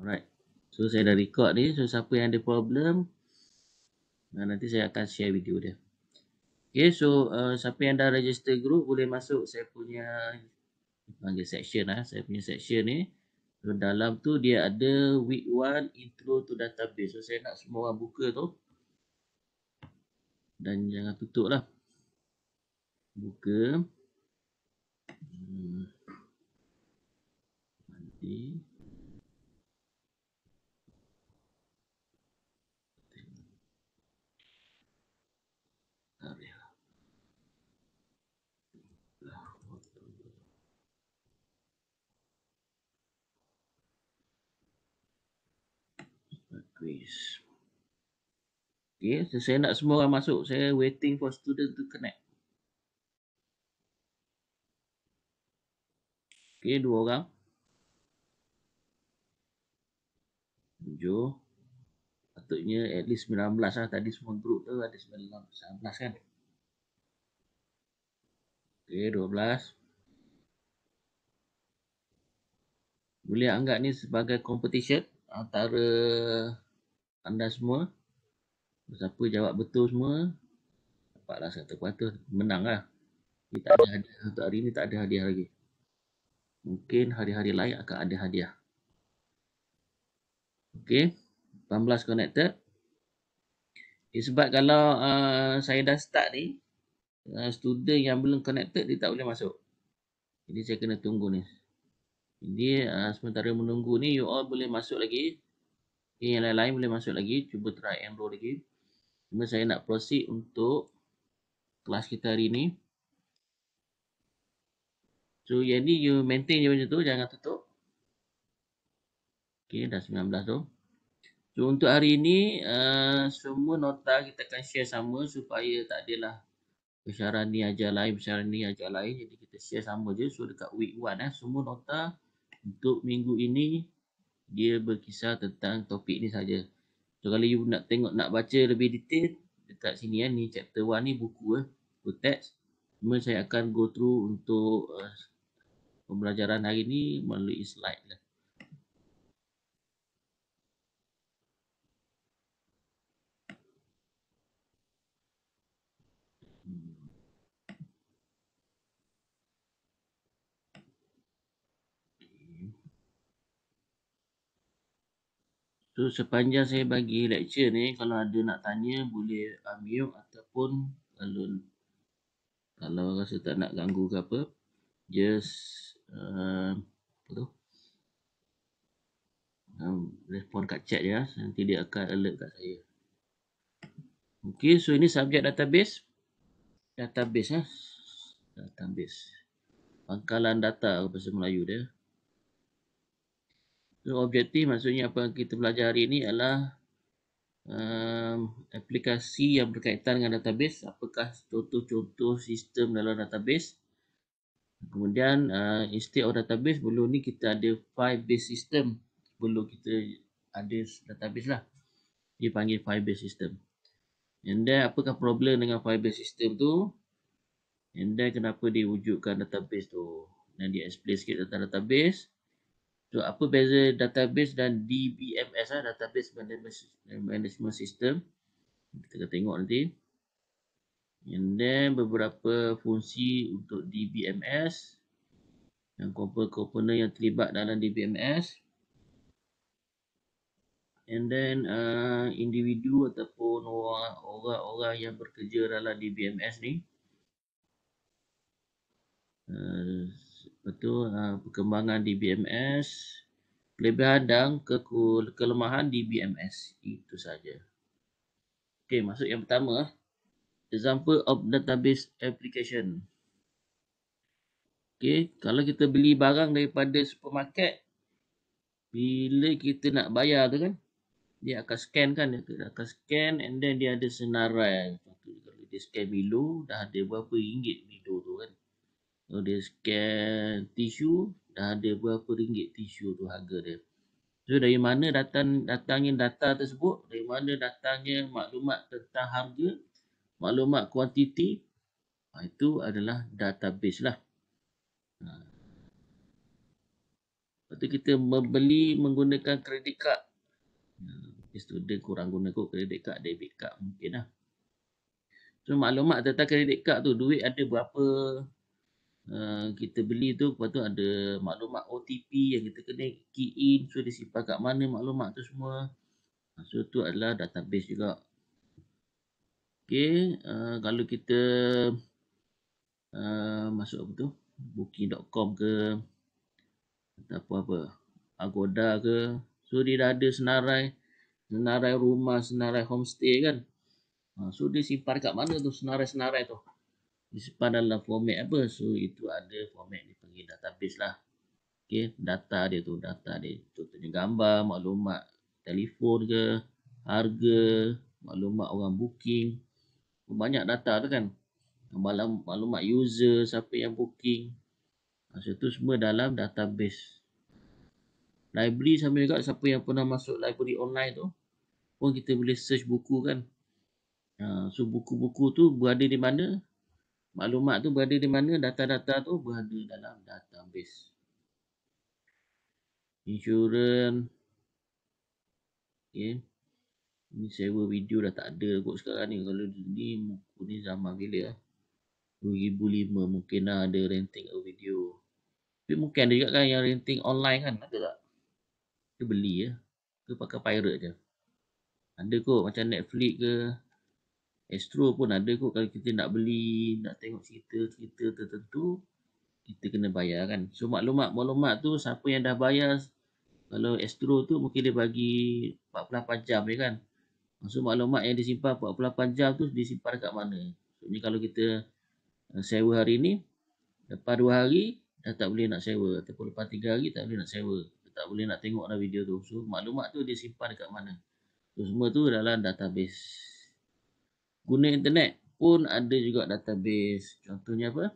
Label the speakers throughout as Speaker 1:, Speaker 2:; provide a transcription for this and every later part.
Speaker 1: Alright. So saya dah record ni. So siapa yang ada problem. Nah, nanti saya akan share video dia. Okay. So uh, siapa yang dah register group boleh masuk saya punya. Panggil section lah. Saya punya section ni. So dalam tu dia ada week 1 intro to database. So saya nak semua orang buka tu. Dan jangan tutup lah. Buka. Hmm. Nanti. quiz. Okay, so saya nak semua orang masuk. Saya waiting for student to connect. Okay, dua orang. Tujuh. Patutnya at least 19 lah. Tadi semua group tu ada 19, 19 kan? Okay, 12. Okay, Boleh anggap ni sebagai competition antara anda semua siapa jawab betul semua dapatlah satu peratus menanglah kita tak ada hadiah untuk hari ini tak ada hadiah lagi mungkin hari-hari lain akan ada hadiah Okey, 18 connected okay, eh, sebab kalau uh, saya dah start ni uh, student yang belum connected dia tak boleh masuk jadi saya kena tunggu ni jadi uh, sementara menunggu ni you all boleh masuk lagi Okay, yang lain-lain boleh masuk lagi. Cuba try enroll lagi. Cuma saya nak proceed untuk kelas kita hari ini. So, yang ni you maintain je macam tu. Jangan tutup. Okay, dah 19 tu. So, untuk hari ini uh, semua nota kita akan share sama supaya tak adalah besaran ni ajar lain, besaran ni ajar lain. Jadi, kita share sama je. So, dekat week 1, eh, semua nota untuk minggu ini dia berkisar tentang topik ni saja. So kalau you nak tengok nak baca lebih detail dekat sini ya ni chapter 1 ni buku eh buku teks. Cuma saya akan go through untuk uh, pembelajaran hari ni melalui slide lah. So sepanjang saya bagi lecture ni kalau ada nak tanya boleh mute ataupun kalau kalau rasa tak nak ganggu ke apa just uh, apa tu um, respon kat chat ya nanti dia akan alert kat saya. Okey so ini subjek database database ya database pangkalan data bahasa Melayu dia. So, objektif maksudnya apa yang kita belajar hari ini adalah um, aplikasi yang berkaitan dengan database. Apakah contoh-contoh sistem dalam database. Kemudian, uh, instead of database, belum ni kita ada file-based system. Belum kita ada database lah. Dia panggil file-based system. And then, apakah problem dengan file-based system tu? And then, kenapa wujudkan database tu? Dan dia explain sikit tentang database. So, apa beza database dan DBMS lah, database management management system. Kita akan tengok nanti. And then beberapa fungsi untuk DBMS Yang komponen-komponen yang terlibat dalam DBMS. And then uh, individu ataupun orang-orang yang bekerja dalam DBMS ni. Uh, Lepas tu uh, ha, perkembangan di BMS, kelebihan dan ke kelemahan di BMS. Itu saja. Okey, masuk yang pertama. Eh. Example of database application. Okey, kalau kita beli barang daripada supermarket, bila kita nak bayar tu kan, dia akan scan kan, dia akan scan and then dia ada senarai. Kalau dia scan below, dah ada berapa ringgit below tu kan. So, dia scan tisu dan ada berapa ringgit tisu tu harga dia. So, dari mana datang datangnya data tersebut? Dari mana datangnya maklumat tentang harga? Maklumat kuantiti? Ha, itu adalah database lah. Ha. Lepas tu kita membeli menggunakan kredit kad. Lepas ha, tu dia kurang guna kot kredit kad, debit kad mungkin lah. So maklumat tentang kredit kad tu, duit ada berapa Ah, kita beli tu lepas tu ada maklumat OTP yang kita kena key in so dia simpan kat mana maklumat tu semua ah, so tu adalah database juga ok uh, ah, kalau kita uh, masuk apa tu booking.com ke atau apa apa agoda ke so dia dah ada senarai senarai rumah senarai homestay kan uh, so dia simpan kat mana tu senarai-senarai tu disimpan dalam format apa. So itu ada format dipanggil database lah. Okay, data dia tu, data dia. Contohnya gambar, maklumat telefon ke, harga, maklumat orang booking. Banyak data tu kan. Malam maklumat user, siapa yang booking. Maksud tu semua dalam database. Library sama juga siapa yang pernah masuk library online tu. Pun kita boleh search buku kan. Ha, so buku-buku tu berada di mana? maklumat tu berada di mana data-data tu berada dalam database insurans okey ni server video dah tak ada kot sekarang ni kalau ni buku ni zaman gila ah 2005 mungkin lah ada renting a video tapi mungkin ada juga kan yang renting online kan ada tak ke beli ya ke pakai pirate je ada kot macam Netflix ke Astro pun ada kot kalau kita nak beli, nak tengok cerita-cerita tertentu, kita kena bayar kan. So maklumat, maklumat tu siapa yang dah bayar, kalau Astro tu mungkin dia bagi 48 jam je kan. So maklumat yang disimpan 48 jam tu disimpan dekat mana. So ni kalau kita eh, sewa hari ni, lepas dua hari dah tak boleh nak sewa. Ataupun lepas tiga hari tak boleh nak sewa. Tak boleh nak tengok dah video tu. So maklumat tu disimpan simpan dekat mana. So semua tu dalam database guna internet pun ada juga database. Contohnya apa?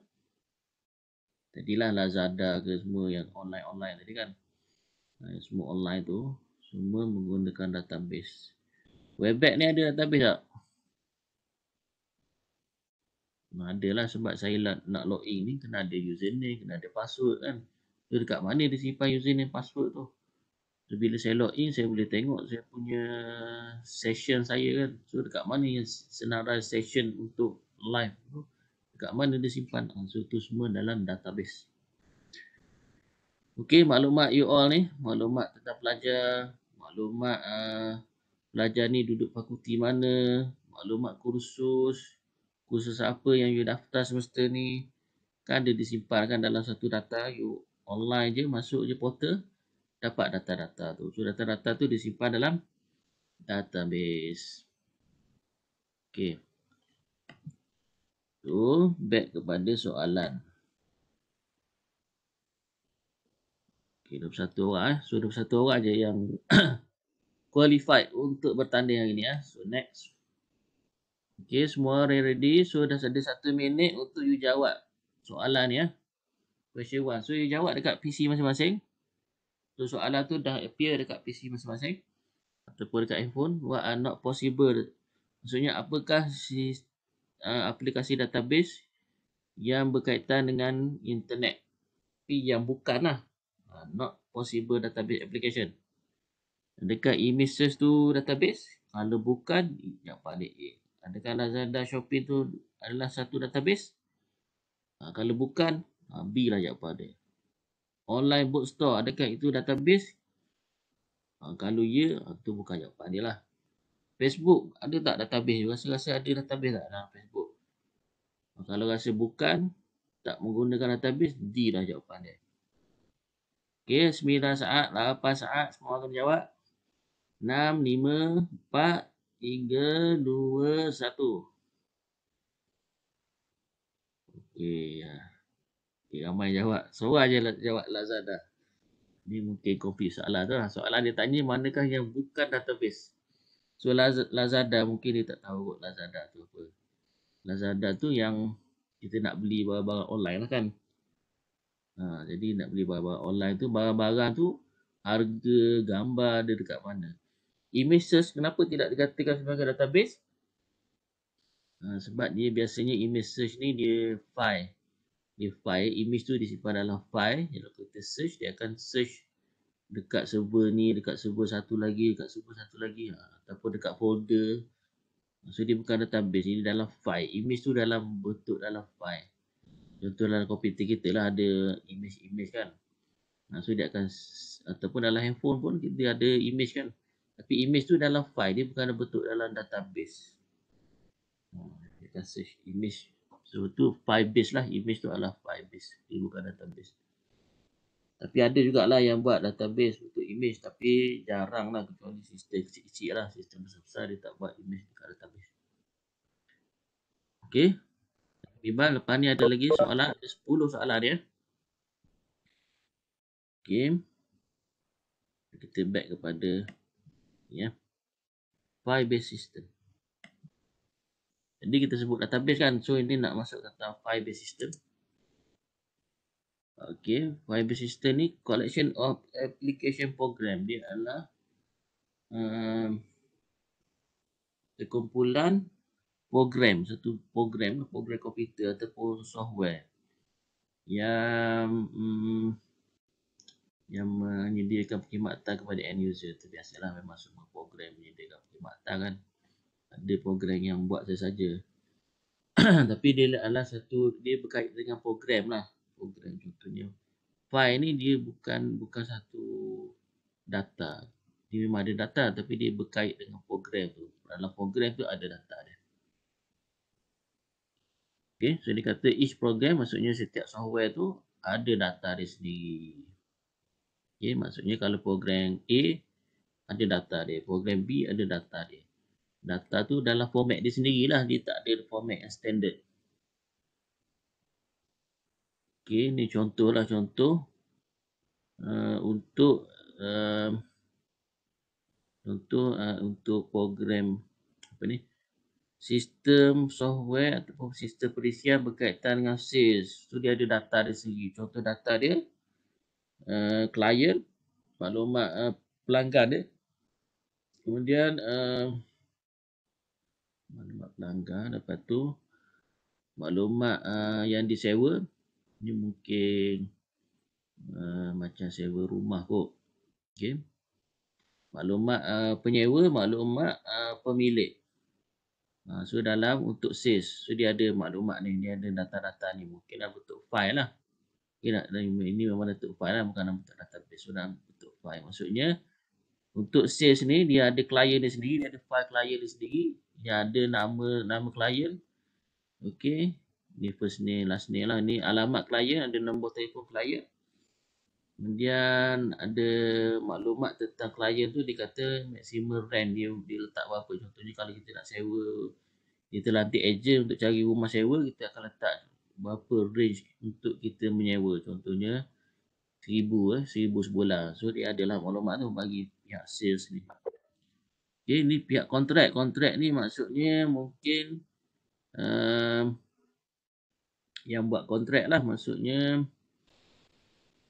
Speaker 1: Tadilah Lazada ke semua yang online-online tadi kan. Eh, semua online tu. Semua menggunakan database. Webback ni ada database tak? Nah, ada lah sebab saya nak, nak login ni kena ada username, kena ada password kan. Dia dekat mana dia simpan username password tu. So, bila saya log in, saya boleh tengok saya punya session saya kan. So, dekat mana yang senarai session untuk live tu. Dekat mana dia simpan. Ah, so, tu semua dalam database. Okay, maklumat you all ni. Maklumat tentang pelajar. Maklumat uh, pelajar ni duduk fakulti mana. Maklumat kursus. Kursus apa yang you daftar semester ni. Kan dia disimpan kan dalam satu data. You online je, masuk je portal dapat data-data tu. So data-data tu disimpan dalam database. Okey. Tu back kepada soalan. Okey, 21 orang ah. So 21 orang aja yang qualified untuk bertanding hari ni ah. So next. Okey, semua ready. So dah ada satu minit untuk you jawab soalan ni ah. Question 1. So you jawab dekat PC masing-masing. So, soalan tu dah appear dekat PC masing-masing ataupun dekat handphone. What are not possible? Maksudnya apakah si, uh, aplikasi database yang berkaitan dengan internet tapi yang bukan lah. Uh, not possible database application. Adakah e-message tu database? Kalau bukan, yang paling A. Adakah Lazada Shopee tu adalah satu database? Uh, kalau bukan, uh, B lah yang paling online bookstore adakah itu database? Ha, kalau ya, ah, tu bukan jawapan dia lah. Facebook ada tak database? Rasa-rasa ada database tak dalam Facebook? Ha, kalau rasa bukan, tak menggunakan database, D dah jawapan dia. Okey, 9 saat, 8 saat, semua orang jawab. 6, 5, 4, 3, 2, 1. Okay. Ya. Okay, ramai jawab. Seorang je jawab Lazada. Ni mungkin kopi soalan tu lah. Soalan dia tanya manakah yang bukan database. So Laz- Lazada mungkin dia tak tahu kot Lazada tu apa. Lazada tu yang kita nak beli barang-barang online lah kan. Ha, jadi nak beli barang-barang online tu, barang-barang tu harga gambar dia dekat mana. Images kenapa tidak dikatakan sebagai database? Ha, sebab dia biasanya image search ni dia file ni file, image tu disimpan dalam file kalau kita search, dia akan search dekat server ni, dekat server satu lagi, dekat server satu lagi ha, ataupun dekat folder so dia bukan database, ini dalam file image tu dalam bentuk dalam file contoh dalam komputer kita lah ada image-image kan ha, so dia akan, ataupun dalam handphone pun kita ada image kan tapi image tu dalam file, dia bukan bentuk dalam database ha, dia akan search image So tu five base lah. Image tu adalah five base. Dia bukan database. Tapi ada juga lah yang buat database untuk image. Tapi jarang lah kecuali sistem kecil-kecil lah. Sistem besar-besar dia tak buat image dekat database. Okay. Bimbal lepas ni ada lagi soalan. Ada 10 soalan dia. Okay. Kita back kepada ya. Yeah. Five base system. Jadi kita sebut database kan. So ini nak masuk kata file system. Okey, File system ni collection of application program. Dia adalah um, terkumpulan program. Satu program. Program komputer ataupun software. Yang um, yang menyediakan perkhidmatan kepada end user. Itu biasalah memang semua program menyediakan perkhidmatan kan ada program yang buat saya saja. Tapi dia adalah satu dia berkait dengan program lah. Program contohnya file ni dia bukan bukan satu data. Dia memang ada data tapi dia berkait dengan program tu. Dalam program tu ada data dia. Okay, so dia kata each program maksudnya setiap software tu ada data dia sendiri. Okay, maksudnya kalau program A ada data dia, program B ada data dia data tu dalam format dia sendirilah dia tak ada format yang standard okey ni contohlah contoh uh, untuk uh, eh, untuk uh, eh, untuk program apa ni sistem software ataupun sistem perisian berkaitan dengan sales tu dia ada data dia sendiri contoh data dia uh, client maklumat uh, pelanggan dia kemudian uh, maklumat pelanggan lepas tu maklumat uh, yang disewa ni mungkin uh, macam sewa rumah kot okey maklumat uh, penyewa maklumat uh, pemilik uh, so dalam untuk sales so dia ada maklumat ni dia ada data-data ni dalam bentuk file lah ini memang bentuk file lah bukan bentuk data database so dalam bentuk file maksudnya untuk sales ni dia ada klien dia sendiri dia ada file client dia sendiri dia ada nama nama client okey ni first name last name lah ni alamat klien ada nombor telefon klien. kemudian ada maklumat tentang klien tu dia kata maximum rent dia dia letak berapa contohnya kalau kita nak sewa kita lantik agent untuk cari rumah sewa kita akan letak berapa range untuk kita menyewa contohnya seribu, eh 1000 sebulan so dia adalah maklumat tu bagi pihak sales ni. Okay, ni pihak kontrak. Kontrak ni maksudnya mungkin um, yang buat kontrak lah maksudnya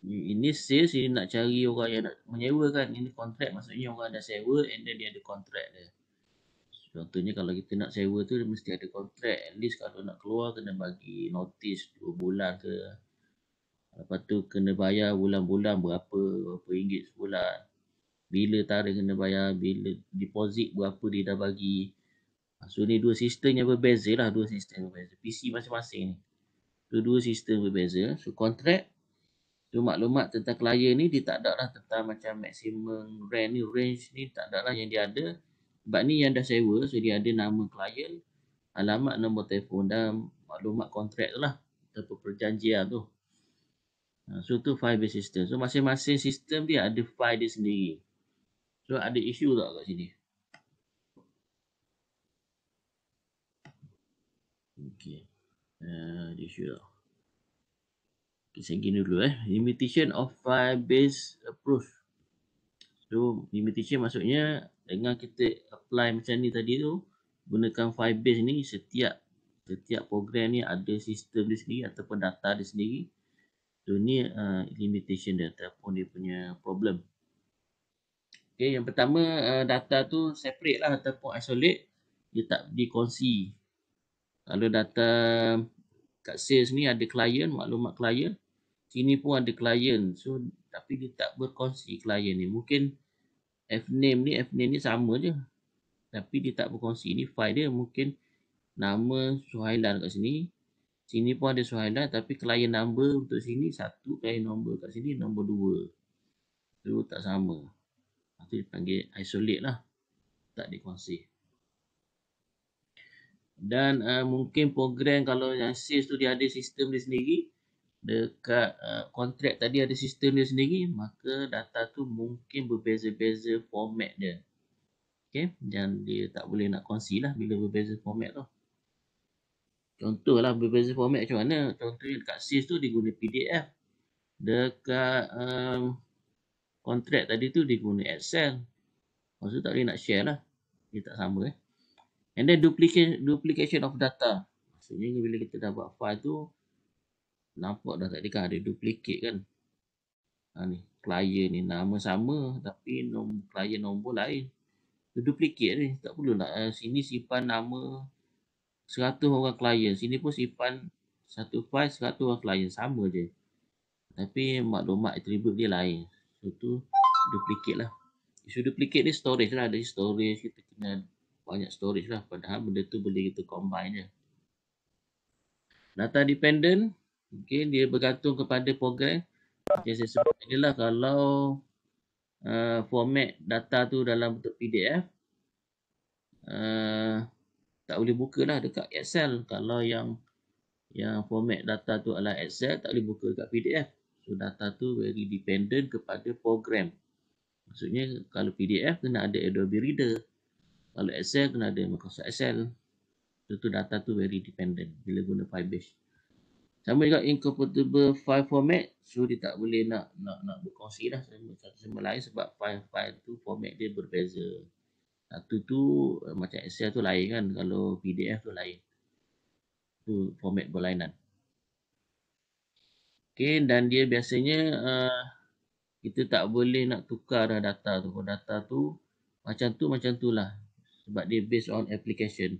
Speaker 1: ini sales, ini nak cari orang yang nak menyewa kan. Ini kontrak maksudnya orang dah sewa and then dia ada kontrak dia. Contohnya kalau kita nak sewa tu dia mesti ada kontrak. At least kalau nak keluar kena bagi notis 2 bulan ke. Lepas tu kena bayar bulan-bulan berapa, berapa ringgit sebulan bila tarikh kena bayar, bila deposit berapa dia dah bagi. Ah, so ni dua sistem yang berbeza lah, dua sistem yang berbeza. PC masing-masing ni. So dua sistem berbeza. So kontrak tu maklumat tentang klien ni dia tak ada lah tentang macam maximum rent ni, range ni tak ada lah yang dia ada. Sebab ni yang dah sewa, so dia ada nama klien, alamat nombor telefon dan maklumat kontrak tu lah. Ataupun perjanjian tu. Ah, so tu file based system. So masing-masing sistem dia ada file dia sendiri. So ada isu tak kat sini? Okay. Eh, ada uh, isu tak? Okay, saya gini dulu eh. Limitation of five base approach. So limitation maksudnya dengan kita apply macam ni tadi tu gunakan five base ni setiap setiap program ni ada sistem dia sendiri ataupun data dia sendiri. So ni uh, limitation dia ataupun dia punya problem. Okay, yang pertama uh, data tu separate lah ataupun isolate dia tak dikongsi. Kalau data kat sales ni ada client, maklumat client. Sini pun ada client. So tapi dia tak berkongsi client ni. Mungkin F name ni F name ni sama je. Tapi dia tak berkongsi. Ini file dia mungkin nama Suhailan kat sini. Sini pun ada Suhailan tapi client number untuk sini satu, client number kat sini nombor dua. Itu tak sama. Itu dipanggil isolate lah. Tak dikongsi. Dan uh, mungkin program kalau yang sales tu dia ada sistem dia sendiri. Dekat uh, kontrak tadi ada sistem dia sendiri. Maka data tu mungkin berbeza-beza format dia. Okay. Dan dia tak boleh nak kongsi lah bila berbeza format tu. lah berbeza format macam mana. Contohnya dekat sales tu dia guna PDF. Dekat... Um, kontrak tadi tu dia guna Excel. Maksud tak boleh nak share lah. Dia tak sama eh. And then duplication, duplication of data. Maksudnya bila kita dah buat file tu, nampak dah tadi kan ada duplicate kan. Ha ni, client ni nama sama tapi nom client nombor lain. tu duplicate ni, tak perlu nak. Eh, sini simpan nama 100 orang client. Sini pun simpan satu file 100 orang client. Sama je. Tapi maklumat atribut dia lain. So tu duplicate lah. Isu duplicate ni storage lah. Ada storage kita kena banyak storage lah. Padahal benda tu boleh kita combine je. Data dependent. Okay, dia bergantung kepada program. Macam saya sebut tadi lah. Kalau uh, format data tu dalam bentuk PDF. Uh, tak boleh buka lah dekat Excel. Kalau yang yang format data tu adalah Excel. Tak boleh buka dekat PDF. So data tu very dependent kepada program. Maksudnya kalau PDF kena ada Adobe Reader. Kalau Excel kena ada Microsoft Excel. So tu data tu very dependent bila guna Firebase. Sama juga incompatible file format. So dia tak boleh nak nak nak berkongsi lah satu sama lain sebab file-file tu format dia berbeza. Satu tu eh, macam Excel tu lain kan kalau PDF tu lain. Tu format berlainan. Okay, dan dia biasanya uh, kita tak boleh nak tukar dah data tu. Kalau data tu macam tu, macam tu lah. Sebab dia based on application.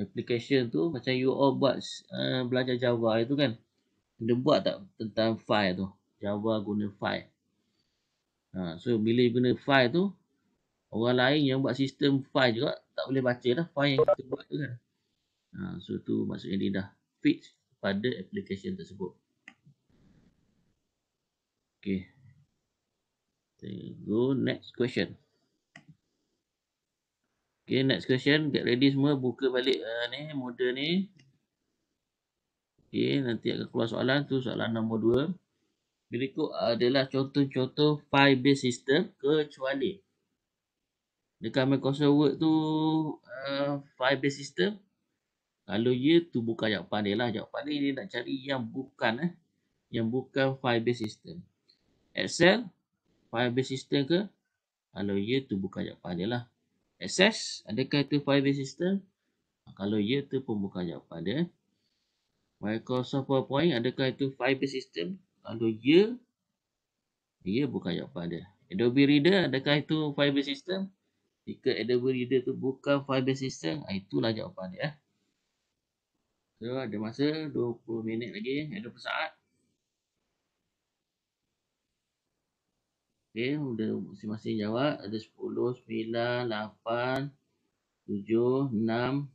Speaker 1: Application tu macam you all buat uh, belajar Java itu kan. Dia buat tak tentang file tu. Java guna file. Ha, so bila guna file tu, orang lain yang buat sistem file juga tak boleh baca lah file yang kita buat tu kan. Ha, so tu maksudnya dia dah fit pada application tersebut. Okay. There go. Next question. Okay, next question. Get ready semua. Buka balik uh, ni, model ni. Okay, nanti akan keluar soalan. tu soalan nombor dua. Berikut adalah contoh-contoh file base system kecuali. Dekat Microsoft Word tu uh, base system. Kalau ya, tu bukan jawapan dia lah. Jawapan ni, dia nak cari yang bukan. Eh. Yang bukan file base system. Excel, file-based system ke? Kalau ya, tu bukan jawapan dia lah. Access, adakah itu file-based system? Ha, kalau ya, tu pun bukan jawapan dia. Eh. Microsoft PowerPoint, adakah itu file-based system? Kalau ya, ya bukan jawapan dia. Adobe Reader, adakah itu file-based system? Jika Adobe Reader tu bukan file-based system, ha, itulah jawapan dia. Eh. So, ada masa 20 minit lagi, 20 eh, saat. Okey, sudah masing-masing jawab. Ada 10, 9, 8, 7, 6, 5, 4, 3,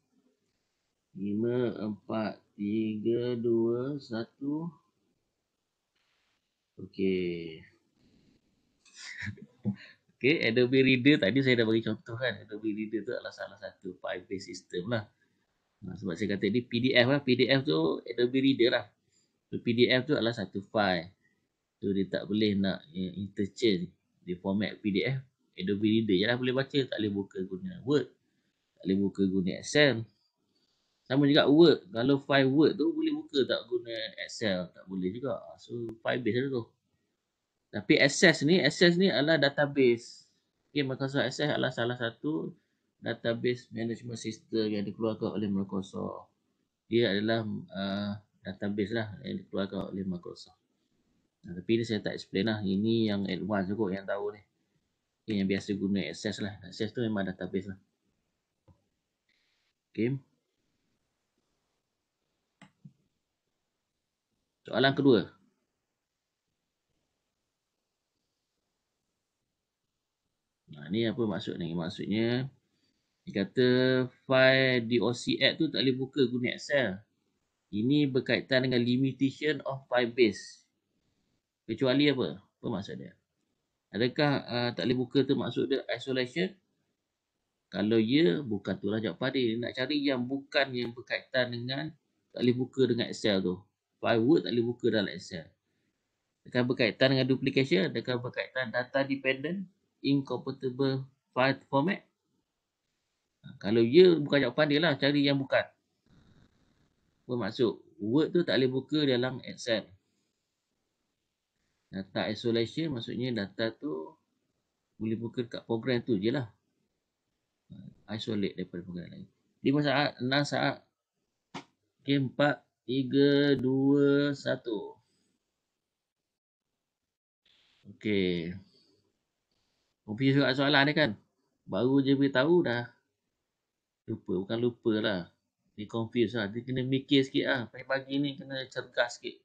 Speaker 1: 2, 1. Okey. Okey, Adobe Reader tadi saya dah bagi contoh kan. Adobe Reader tu adalah salah satu file-based system lah. Ha, sebab saya kata ni PDF lah. PDF tu Adobe Reader lah. PDF tu adalah satu file tu dia tak boleh nak eh, interchange dia format PDF Adobe Reader je lah boleh baca tak boleh buka guna Word tak boleh buka guna Excel sama juga Word kalau file Word tu boleh buka tak guna Excel tak boleh juga ah, so file base tu tapi access ni access ni adalah database Okay, Microsoft Access adalah salah satu database management system yang dikeluarkan oleh Microsoft. Dia adalah uh, database lah yang dikeluarkan oleh Microsoft. Ha, tapi ni saya tak explain lah. Ini yang advance kot yang tahu ni. Okay, yang biasa guna access lah. Access tu memang database lah. Okay. Soalan kedua. Nah, ha, ni apa maksud ni? Maksudnya dia kata file DOC app tu tak boleh buka guna Excel. Ini berkaitan dengan limitation of file base. Kecuali apa? Apa maksud dia? Adakah uh, tak boleh buka tu maksud dia isolation? Kalau ya, bukan tu lah jawapan dia. Nak cari yang bukan yang berkaitan dengan tak boleh buka dengan Excel tu. Firewood tak boleh buka dalam Excel. Adakah berkaitan dengan duplication? Adakah berkaitan data dependent? Incompatible file format? Ha, kalau ya, bukan jawapan dia lah. Cari yang bukan. Apa maksud? Word tu tak boleh buka dalam Excel data isolation maksudnya data tu boleh buka dekat program tu je lah isolate daripada program lain Di saat, 6 saat ok 4, 3, 2, 1 ok Mungkin juga soalan ni kan. Baru je beritahu dah. Lupa. Bukan lupa lah. Dia confused lah. Dia kena mikir sikit lah. Pagi-pagi ni kena cergas sikit.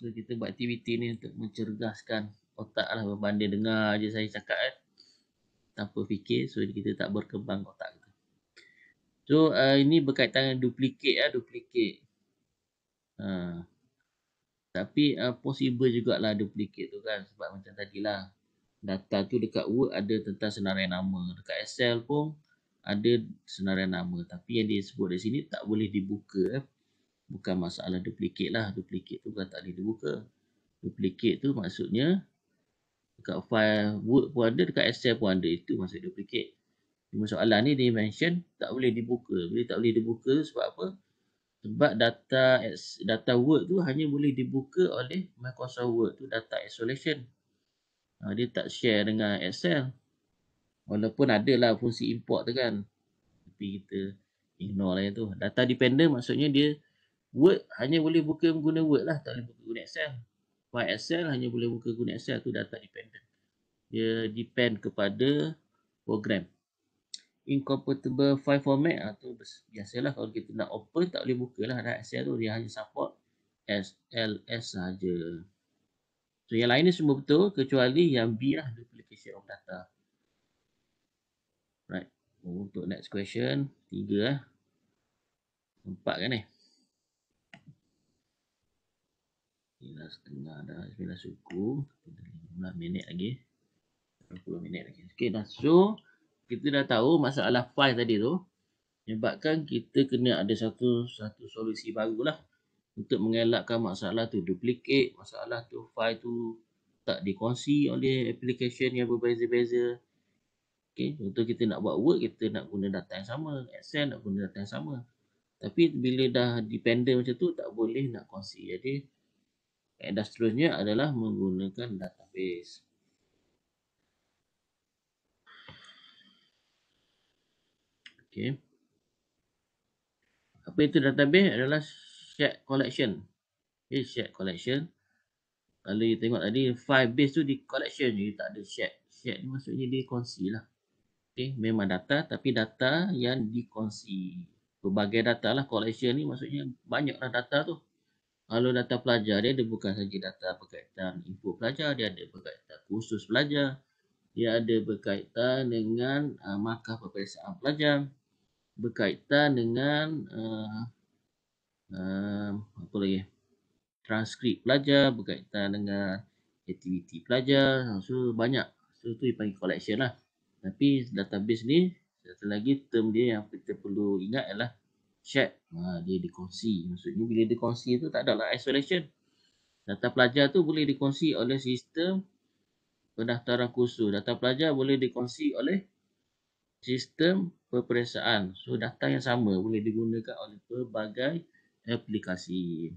Speaker 1: So kita buat aktiviti ni untuk mencergaskan otak lah berbanding dengar je saya cakap kan. Tanpa fikir so kita tak berkembang otak kita. So uh, ini berkaitan dengan duplicate lah, duplicate. Uh, tapi uh, possible jugalah duplikat tu kan sebab macam tadilah. Data tu dekat Word ada tentang senarai nama. Dekat Excel pun ada senarai nama. Tapi yang disebut di sini tak boleh dibuka. Eh bukan masalah duplikat lah. Duplikat tu bukan tak boleh dibuka. Duplikat tu maksudnya dekat file Word pun ada, dekat Excel pun ada. Itu maksud duplikat. Cuma soalan ni dia mention tak boleh dibuka. Bila tak boleh dibuka sebab apa? Sebab data data Word tu hanya boleh dibuka oleh Microsoft Word tu data isolation. Ha, dia tak share dengan Excel. Walaupun ada lah fungsi import tu kan. Tapi kita ignore lah yang tu. Data dependent maksudnya dia Word hanya boleh buka guna Word lah. Tak boleh buka guna Excel. File Excel hanya boleh buka guna Excel tu data dependent. Dia depend kepada program. Incompatible file format atau ah, biasalah kalau kita nak open tak boleh buka lah. Dah Excel tu dia hanya support SLS saja. So yang lain ni semua betul kecuali yang B lah duplication of data. Right. Oh, untuk next question, tiga lah. Empat kan ni. Eh? Ila setengah ada Bila suku. 15 minit lagi. 20 minit lagi. Okey dah. So, kita dah tahu masalah file tadi tu. Menyebabkan kita kena ada satu satu solusi baru lah. Untuk mengelakkan masalah tu duplicate. Masalah tu file tu tak dikongsi oleh application yang berbeza-beza. Okey, untuk kita nak buat word, kita nak guna data yang sama. Excel nak guna data yang sama. Tapi bila dah dependent macam tu, tak boleh nak kongsi. Jadi, Eh, dan seterusnya adalah menggunakan database. Okey. Apa itu database adalah shared collection. Okay, shared collection. Kalau you tengok tadi file base tu di collection je, tak ada shared. Shared ni maksudnya dikongsi lah. Okay, memang data tapi data yang dikongsi. Berbagai data lah collection ni maksudnya banyaklah data tu kalau data pelajar dia ada bukan saja data berkaitan input pelajar, dia ada berkaitan khusus pelajar, dia ada berkaitan dengan uh, markah peperiksaan pelajar, berkaitan dengan uh, uh, apa lagi? transkrip pelajar, berkaitan dengan aktiviti pelajar, so banyak. So tu dipanggil collection lah. Tapi database ni satu lagi term dia yang kita perlu ingat adalah chat ha, dia dikongsi maksudnya bila dikongsi tu tak ada lah isolation data pelajar tu boleh dikongsi oleh sistem pendaftaran kursus data pelajar boleh dikongsi oleh sistem peperiksaan so data yang sama boleh digunakan oleh pelbagai aplikasi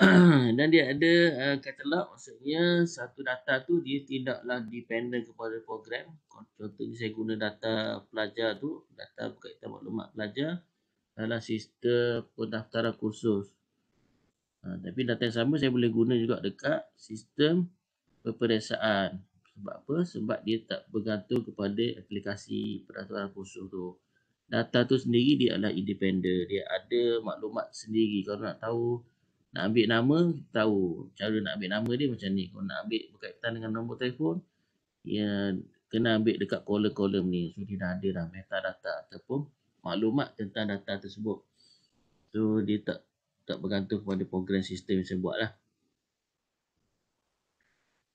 Speaker 1: dan dia ada uh, eh, katalog lah, maksudnya satu data tu dia tidaklah dependent kepada program contohnya saya guna data pelajar tu data berkaitan maklumat pelajar dalam sistem pendaftaran kursus uh, tapi data yang sama saya boleh guna juga dekat sistem peperiksaan sebab apa? sebab dia tak bergantung kepada aplikasi pendaftaran kursus tu data tu sendiri dia adalah independent dia ada maklumat sendiri kalau nak tahu nak ambil nama tahu cara nak ambil nama dia macam ni kalau nak ambil berkaitan dengan nombor telefon ya kena ambil dekat kolom-kolom ni so dia dah ada dah metadata ataupun maklumat tentang data tersebut so dia tak tak bergantung kepada program sistem yang saya buat lah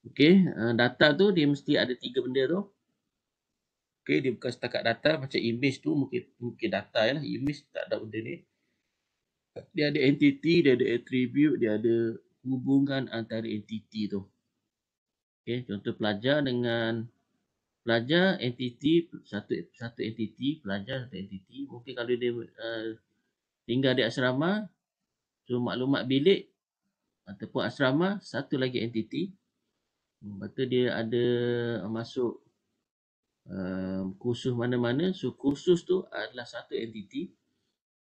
Speaker 1: ok uh, eh, data tu dia mesti ada tiga benda tu ok dia bukan setakat data macam image tu mungkin mungkin data ya, lah image tak ada benda ni dia ada entiti, dia ada atribut, dia ada hubungan antara entiti tu. Okay, contoh pelajar dengan pelajar entiti satu satu entiti pelajar satu entiti. mungkin kalau dia uh, tinggal di asrama so maklumat bilik ataupun asrama satu lagi entiti. maka hmm, dia ada masuk uh, kursus mana-mana so kursus tu adalah satu entiti.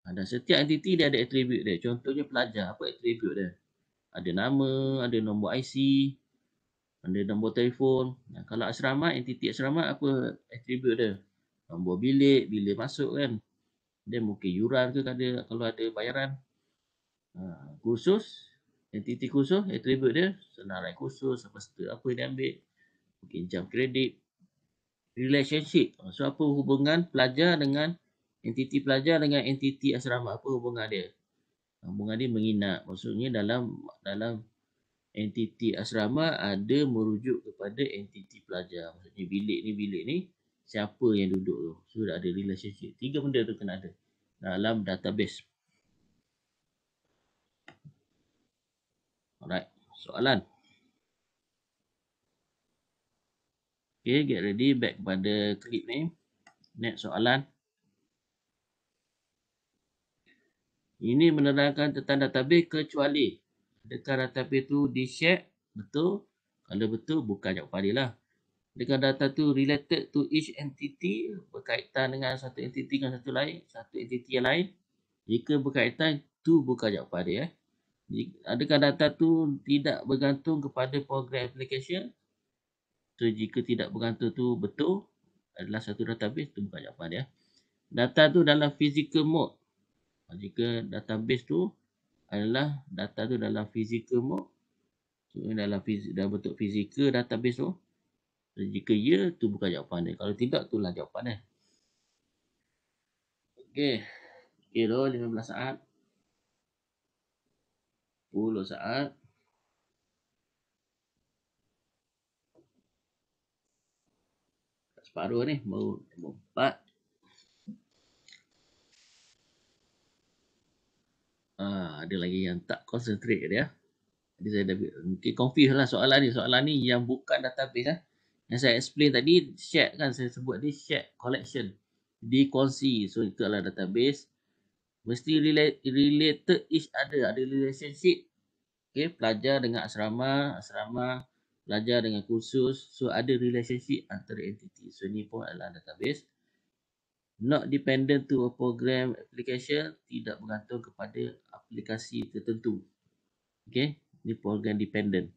Speaker 1: Ah, dan setiap entiti dia ada atribut dia. Contohnya pelajar, apa atribut dia? Ada nama, ada nombor IC, ada nombor telefon. Nah, kalau asrama, entiti asrama, apa atribut dia? Nombor bilik, bila masuk kan. Dia mungkin yuran ke ada, kalau ada bayaran. Ah, khusus, entiti khusus, atribut dia, senarai khusus, apa apa dia ambil. Mungkin jam kredit. Relationship. Ah, so, apa hubungan pelajar dengan entiti pelajar dengan entiti asrama apa hubungan dia? Ah, hubungan dia menginap. Maksudnya dalam dalam entiti asrama ada merujuk kepada entiti pelajar. Maksudnya bilik ni bilik ni siapa yang duduk tu. Sudah so, ada relationship. Tiga benda tu kena ada dalam database. Alright, soalan. Okay, get ready back pada klip ni. Next soalan. Ini menerangkan tentang database kecuali adakah database itu di-share betul. Kalau betul, bukan jawapan dia lah. Adakah data tu related to each entity berkaitan dengan satu entity dengan satu lain, satu entity yang lain. Jika berkaitan, tu bukan jawapan dia. Eh. Adakah data tu tidak bergantung kepada program application? Tu jika tidak bergantung tu betul adalah satu data database tu bukan jawapan dia. Eh. Data tu dalam physical mode jika database tu adalah data tu dalam fizikal mode so, dalam fizik, dalam bentuk fizikal database tu so, jika ya tu bukan jawapan dia kalau tidak tu lah jawapan dia okey kira okay, 15 saat 10 saat separuh ni baru 4 3 Ha, ada lagi yang tak concentrate dia. Jadi saya dah mungkin confuse lah soalan ni. Soalan ni yang bukan database lah. Yang saya explain tadi, share kan saya sebut ni share collection. di Dikongsi. So itu adalah database. Mesti relate, related each other. Ada relationship. Okay, pelajar dengan asrama, asrama pelajar dengan kursus. So ada relationship antara entity. So ni pun adalah database not dependent to a program application tidak bergantung kepada aplikasi tertentu okey ni program dependent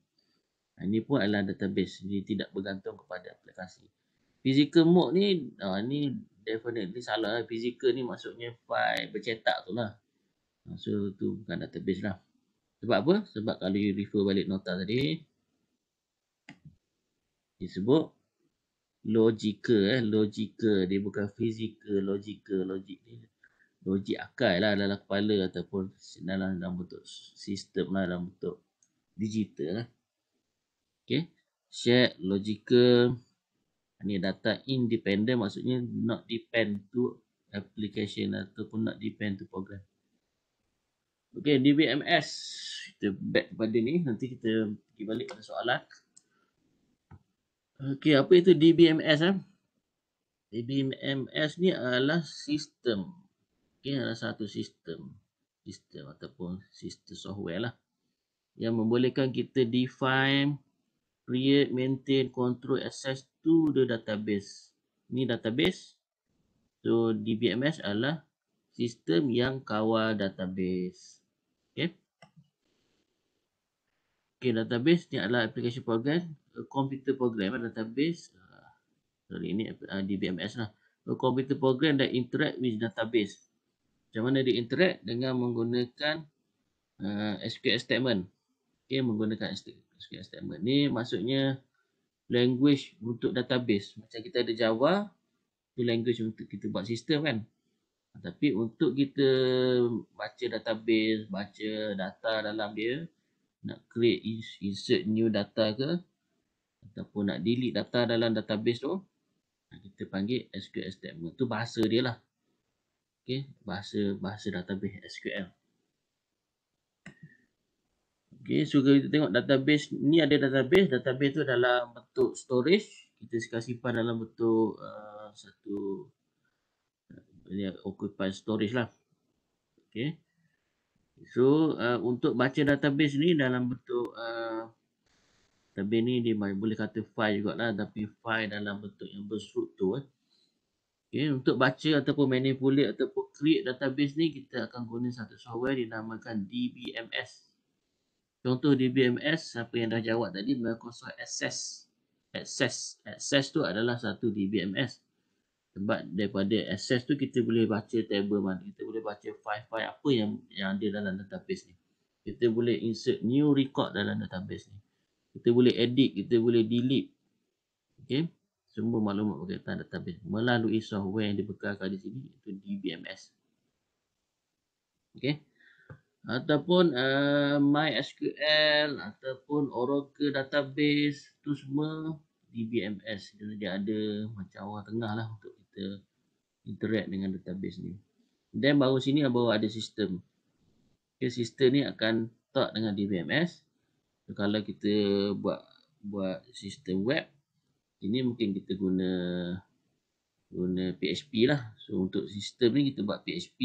Speaker 1: ha, ini pun adalah database ni tidak bergantung kepada aplikasi physical mode ni ah ni definitely salah lah. physical ni maksudnya file bercetak tu lah ha, so tu bukan database lah sebab apa sebab kalau you refer balik nota tadi disebut logical eh logical dia bukan fizikal logical logik ni logik akal lah dalam kepala ataupun dalam dalam bentuk sistem lah dalam bentuk digital lah. Okay. Share logical. Ni data independent maksudnya not depend to application ataupun not depend to program. Okay DBMS. Kita back pada ni. Nanti kita pergi balik pada soalan. Okey, apa itu DBMS? Eh? DBMS ni adalah sistem. Okey, adalah satu sistem. Sistem ataupun sistem software lah. Yang membolehkan kita define, create, maintain, control, access to the database. Ni database. So, DBMS adalah sistem yang kawal database. Okey. Okey, database ni adalah application program computer program uh, database uh, sorry ini uh, DBMS lah a computer program that interact with database macam mana dia interact dengan menggunakan uh, SQL statement okey menggunakan SQL statement ni maksudnya language untuk database macam kita ada java tu language untuk kita buat sistem kan ah, tapi untuk kita baca database baca data dalam dia nak create insert new data ke ataupun nak delete data dalam database tu ha, kita panggil SQL statement tu bahasa dia lah okey bahasa bahasa database SQL okey so kita tengok database ni ada database database tu dalam bentuk storage kita sekarang simpan dalam bentuk uh, satu uh, ini occupy storage lah okey so uh, untuk baca database ni dalam bentuk uh, tapi ni dia boleh kata file juga lah, tapi file dalam bentuk yang berstruktur eh. Okay, untuk baca ataupun manipulate ataupun create database ni kita akan guna satu software dinamakan DBMS. Contoh DBMS apa yang dah jawab tadi Microsoft Access. Access Access tu adalah satu DBMS. Sebab daripada Access tu kita boleh baca table mana, kita boleh baca file-file apa yang yang ada dalam database ni. Kita boleh insert new record dalam database ni kita boleh edit, kita boleh delete okay. semua maklumat berkaitan database melalui software yang dibekalkan di sini itu DBMS okay. ataupun uh, MySQL ataupun Oracle Database itu semua DBMS dia, dia ada macam orang tengah lah untuk kita interact dengan database ni Dan baru sini baru ada sistem okay, sistem ni akan talk dengan DBMS kalau kita buat buat sistem web, ini mungkin kita guna guna PHP lah. So untuk sistem ni kita buat PHP,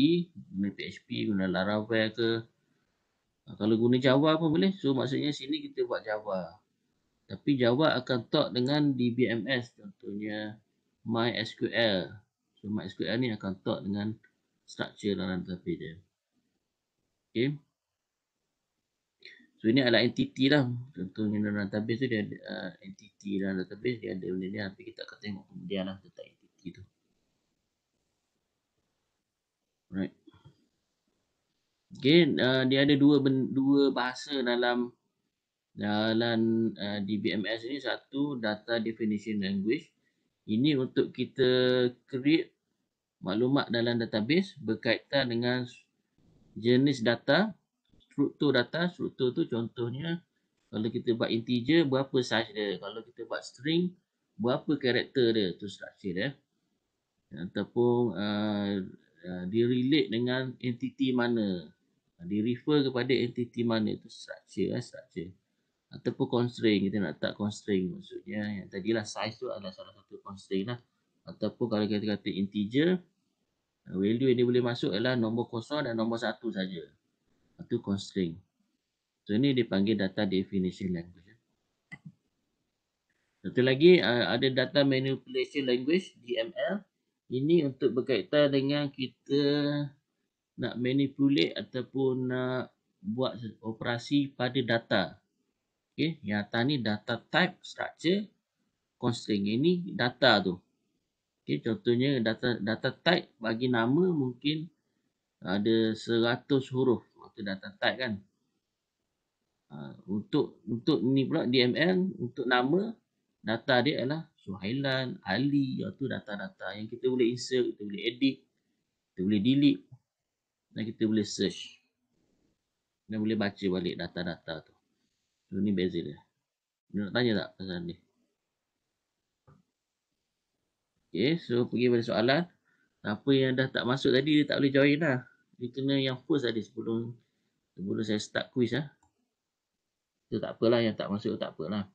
Speaker 1: guna PHP, guna Laravel ke. Ah, kalau guna Java pun boleh. So maksudnya sini kita buat Java. Tapi Java akan talk dengan DBMS contohnya MySQL. So MySQL ni akan talk dengan structure dalam database dia. Okay. So ini adalah entiti lah. Contohnya dalam database tu dia ada uh, entiti dalam database dia ada benda ni tapi kita akan tengok kemudian lah tentang entiti tu. Alright. Okay, uh, dia ada dua dua bahasa dalam dalam uh, DBMS ni satu data definition language ini untuk kita create maklumat dalam database berkaitan dengan jenis data struktur data, struktur tu contohnya kalau kita buat integer berapa size dia, kalau kita buat string berapa karakter dia tu structure dia. Ataupun uh, uh, dia relate dengan entiti mana, uh, dia refer kepada entiti mana tu structure eh, structure. Ataupun constraint, kita nak tak constraint maksudnya yang tadilah size tu adalah salah satu constraint lah. Ataupun kalau kita kata integer, uh, value yang dia boleh masuk adalah nombor kosong dan nombor satu saja itu constraint. So ini dipanggil data definition language. Eh. Satu lagi eh, ada data manipulation language DML. Ini untuk berkaitan dengan kita nak manipulate ataupun nak buat operasi pada data. Okey, yang atas ni data type structure constraint ini data tu. Okey, contohnya data data type bagi nama mungkin ada 100 huruf kita dah tatat kan. Ha, untuk untuk ni pula DML untuk nama data dia ialah Suhailan, Ali, iaitu ya data-data yang kita boleh insert, kita boleh edit, kita boleh delete dan kita boleh search. Dan boleh baca balik data-data tu. So ni beza dia. Dia nak tanya tak pasal ni? Okay, so pergi pada soalan. Apa yang dah tak masuk tadi, dia tak boleh join lah. Dia kena yang first tadi sebelum Sebelum saya start quiz lah. Itu tak apalah yang tak masuk tak apalah.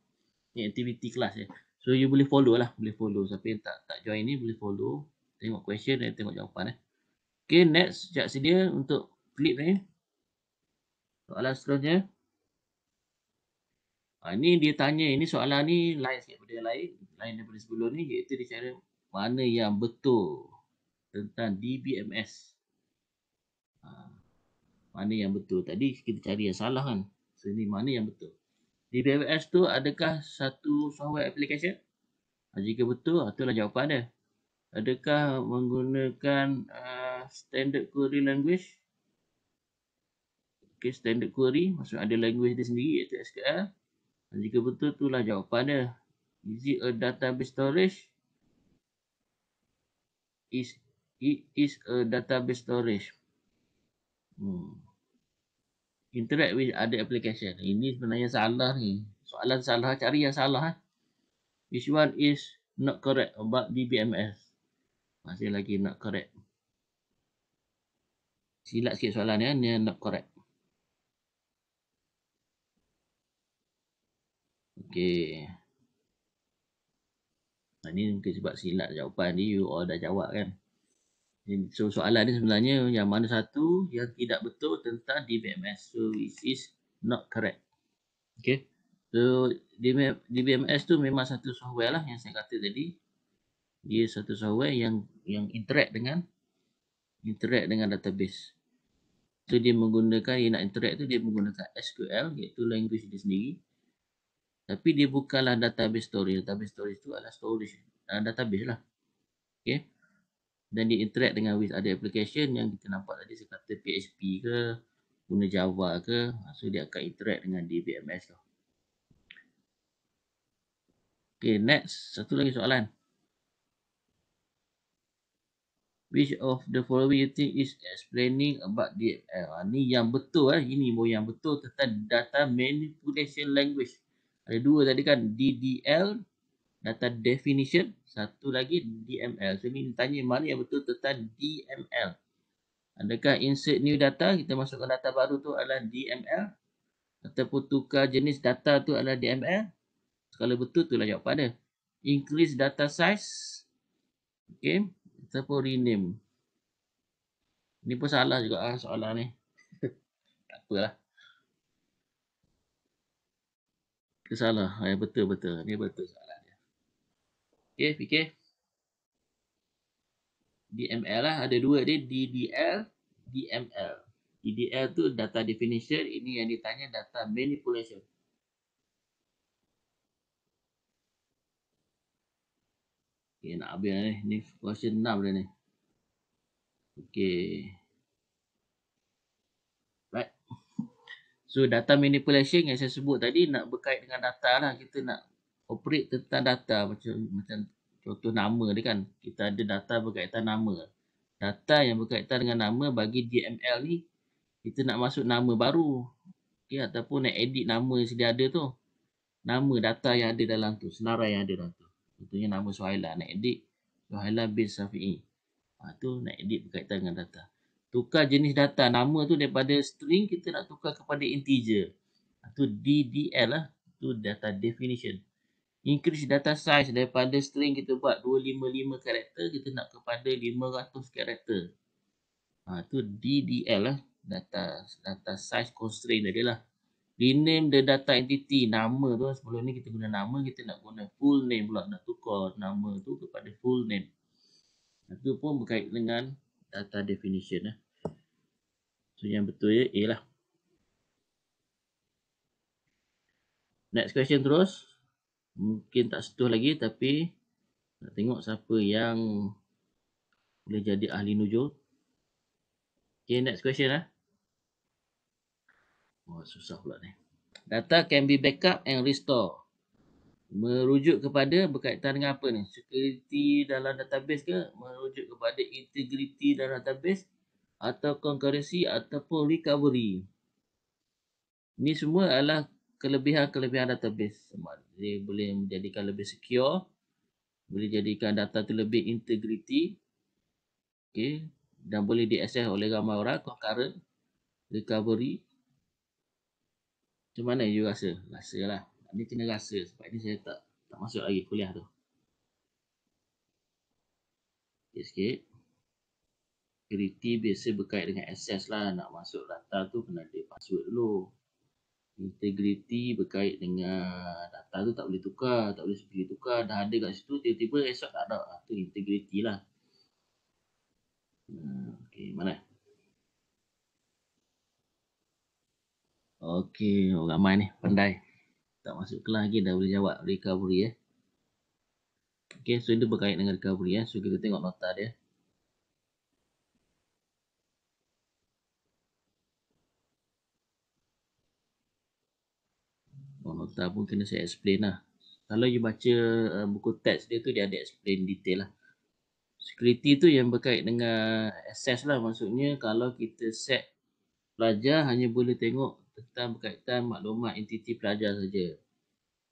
Speaker 1: Ini aktiviti kelas ya. So you boleh follow lah. Boleh follow. Siapa yang tak tak join ni boleh follow. Tengok question dan eh, tengok jawapan eh. Okay next. Sekejap sini untuk clip ni. Soalan seterusnya. Ha, ah, ini dia tanya. Ini soalan ni lain sikit daripada yang lain. Lain daripada sebelum ni. Iaitu dia cara mana yang betul tentang DBMS. Haa. Ah, mana yang betul. Tadi kita cari yang salah kan. So ini mana yang betul. Di DWS tu adakah satu software application? Ha, jika betul, itulah ha, jawapan dia. Adakah menggunakan uh, standard query language? Okay, standard query. Maksudnya ada language dia sendiri iaitu SQL. Ha, jika betul, itulah jawapan dia. Is it a database storage? Is, it is a database storage. Hmm. Interact with other application. Ini sebenarnya salah ni. Soalan salah. Cari yang salah. Ha? Which one is not correct about DBMS? Masih lagi not correct. Silap sikit soalan ya. Ni eh. not correct. Okay. Ini mungkin sebab silap jawapan ni. You all dah jawab kan? So soalan ni sebenarnya yang mana satu yang tidak betul tentang DBMS. So which is not correct. Okay. So DBMS tu memang satu software lah yang saya kata tadi. Dia satu software yang yang interact dengan interact dengan database. So dia menggunakan dia nak interact tu dia menggunakan SQL iaitu language dia sendiri. Tapi dia bukanlah database storage. Database storage tu adalah storage uh, database lah. Okay dan dia interact dengan with other application yang kita nampak tadi sekata PHP ke guna Java ke so dia akan interact dengan DBMS tu. Okay next satu lagi soalan. Which of the following you think is explaining about the? Ha, ni yang betul eh. Ini boleh yang betul tentang data manipulation language. Ada dua tadi kan DDL data definition. Satu lagi DML. So ni tanya mana yang betul tentang DML. Adakah insert new data, kita masukkan data baru tu adalah DML. Ataupun tukar jenis data tu adalah DML. Kalau betul tu lah jawapan dia. Increase data size. Okay. Ataupun rename. Ini pun salah juga lah soalan ni. tak lah. Kesalah. Ya, eh, betul, betul. Ini betul salah. Okey, fikir. DML lah. Ada dua dia. DDL, DML. DDL tu data definition. Ini yang ditanya data manipulation. Okey, nak habis lah ni. Ni question 6 dah ni. Okey. So data manipulation yang saya sebut tadi nak berkait dengan data lah. Kita nak operate tentang data macam macam contoh nama ni kan kita ada data berkaitan nama data yang berkaitan dengan nama bagi DML ni kita nak masuk nama baru okey ataupun nak edit nama yang sedia ada tu nama data yang ada dalam tu senarai yang ada dalam tu contohnya nama Suhaila nak edit Suhaila bin Safi'i ha, tu nak edit berkaitan dengan data tukar jenis data nama tu daripada string kita nak tukar kepada integer ha, tu DDL lah tu data definition increase data size daripada string kita buat 255 karakter kita nak kepada 500 karakter. Ha tu DDL lah data data size constraint dia lah. Rename the data entity nama tu sebelum ni kita guna nama kita nak guna full name pula nak tukar nama tu kepada full name. Itu ha, pun berkait dengan data definition lah. So yang betul ya A lah. Next question terus mungkin tak setuh lagi tapi nak tengok siapa yang boleh jadi ahli nujul. Okay, next question lah. Wah, oh, susah pula ni. Data can be backup and restore. Merujuk kepada berkaitan dengan apa ni? Security dalam database ke? Merujuk kepada integrity dalam database? Atau concurrency ataupun recovery? Ini semua adalah kelebihan-kelebihan database. Jadi boleh menjadikan lebih secure, boleh jadikan data tu lebih integriti. okay, dan boleh diakses oleh ramai orang concurrent recovery. Macam mana you rasa? Rasalah. Ini kena rasa sebab ini saya tak tak masuk lagi kuliah tu. Okay, sikit. Security biasa berkait dengan access lah. Nak masuk data tu kena dia masuk dulu integriti berkait dengan data tu tak boleh tukar, tak boleh sendiri tukar, dah ada kat situ, tiba-tiba esok tak ada. Itu ah, integriti lah. Ah, okey, mana? Okey, orang ramai ni, pandai. Tak masuk kelas lagi, dah boleh jawab recovery eh. Okey, so itu berkait dengan recovery eh. So kita tengok nota dia. oh, nota pun kena saya explain lah kalau you baca uh, buku teks dia tu dia ada explain detail lah security tu yang berkait dengan access lah maksudnya kalau kita set pelajar hanya boleh tengok tentang berkaitan maklumat entiti pelajar saja.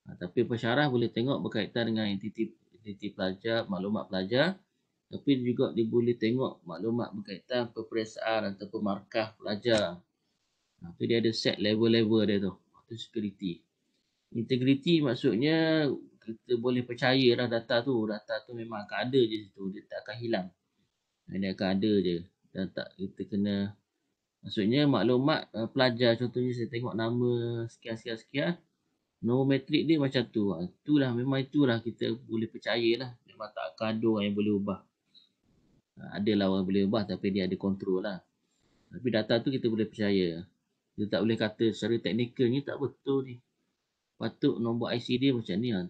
Speaker 1: Ha, tapi pesyarah boleh tengok berkaitan dengan entiti entiti pelajar, maklumat pelajar tapi juga dia boleh tengok maklumat berkaitan peperiksaan ataupun markah pelajar. Ha, dia ada set level-level dia tu. Itu security. Integriti maksudnya kita boleh percaya lah data tu. Data tu memang akan ada je situ. Dia tak akan hilang. Eh, dia akan ada je. Dan tak kita kena maksudnya maklumat uh, pelajar contohnya saya tengok nama sekian-sekian-sekian no metric dia macam tu. Ha, itulah memang itulah kita boleh percaya lah. Memang tak akan ada orang yang boleh ubah. Ha, adalah orang yang boleh ubah tapi dia ada kontrol lah. Tapi data tu kita boleh percaya. Kita tak boleh kata secara ni tak betul ni patut nombor IC dia macam ni lah.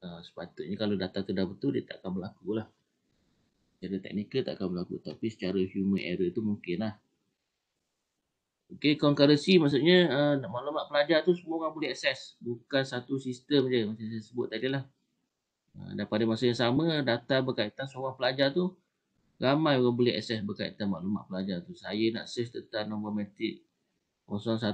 Speaker 1: Uh, sepatutnya kalau data tu dah betul dia takkan akan berlaku lah secara teknikal takkan akan berlaku tapi secara human error tu mungkin lah Okay, concurrency maksudnya uh, maklumat pelajar tu semua orang boleh akses. bukan satu sistem je macam saya sebut tadi lah uh, ah, dan pada masa yang sama data berkaitan seorang pelajar tu ramai orang boleh akses berkaitan maklumat pelajar tu saya nak search tentang nombor metrik 011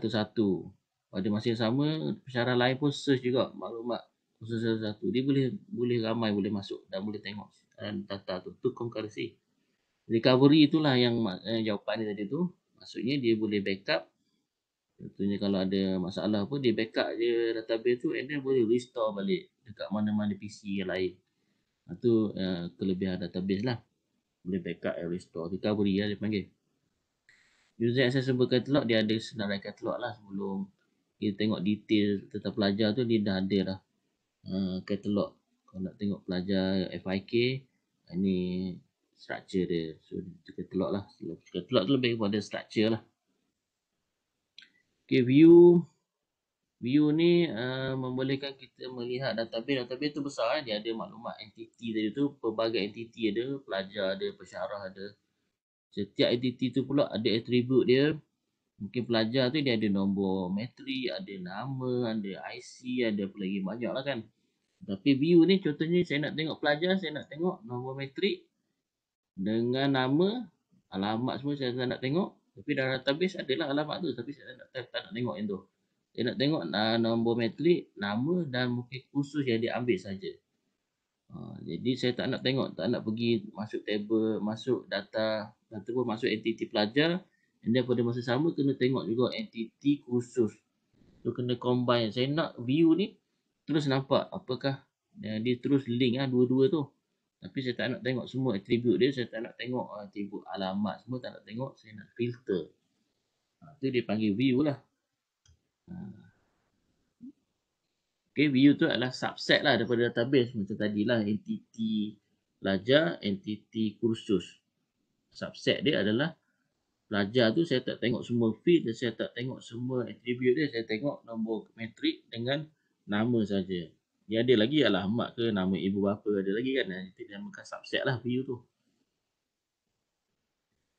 Speaker 1: pada masa yang sama pesara lain pun search juga maklumat khusus satu dia boleh boleh ramai boleh masuk dan boleh tengok dan data tu tu concurrency recovery itulah yang eh, jawapan dia tadi tu maksudnya dia boleh backup tentunya kalau ada masalah apa dia backup je database tu and then boleh restore balik dekat mana-mana PC yang lain itu ha, eh, kelebihan database lah boleh backup and restore recovery lah dia panggil User accessible catalog dia ada senarai catalog lah sebelum kita tengok detail tentang pelajar tu dia dah ada dah uh, katalog kalau nak tengok pelajar FIK ini uh, structure dia so katalog lah katalog tu lebih kepada structure lah okay view view ni uh, membolehkan kita melihat database database tu besar kan dia ada maklumat entiti tadi tu pelbagai entiti ada pelajar ada pesyarah ada setiap entiti tu pula ada atribut dia Mungkin pelajar tu dia ada nombor metri, ada nama, ada IC, ada apa lagi banyak lah kan. Tapi view ni contohnya saya nak tengok pelajar, saya nak tengok nombor metri dengan nama, alamat semua saya nak tengok. Tapi dalam database adalah alamat tu tapi saya tak, tak nak tengok yang tu. Saya nak tengok uh, nombor metrik, nama dan mungkin khusus yang dia ambil sahaja. Uh, ah, jadi saya tak nak tengok, tak nak pergi masuk table, masuk data, data masuk entiti pelajar. And then pada masa sama kena tengok juga entiti khusus. So kena combine. Saya nak view ni terus nampak apakah uh, dia terus link uh, dua-dua tu. Tapi saya tak nak tengok semua atribut dia. Saya tak nak tengok uh, attribute alamat semua. Tak nak tengok. Saya nak filter. Uh, tu dia panggil view lah. Uh. Okay, view tu adalah subset lah daripada database macam tadi lah entiti pelajar, entiti kursus. Subset dia adalah pelajar tu saya tak tengok semua field dan saya tak tengok semua attribute dia saya tengok nombor matrik dengan nama saja. Yang ada lagi alamat ke nama ibu bapa ada lagi kan nanti dia akan subset lah view tu.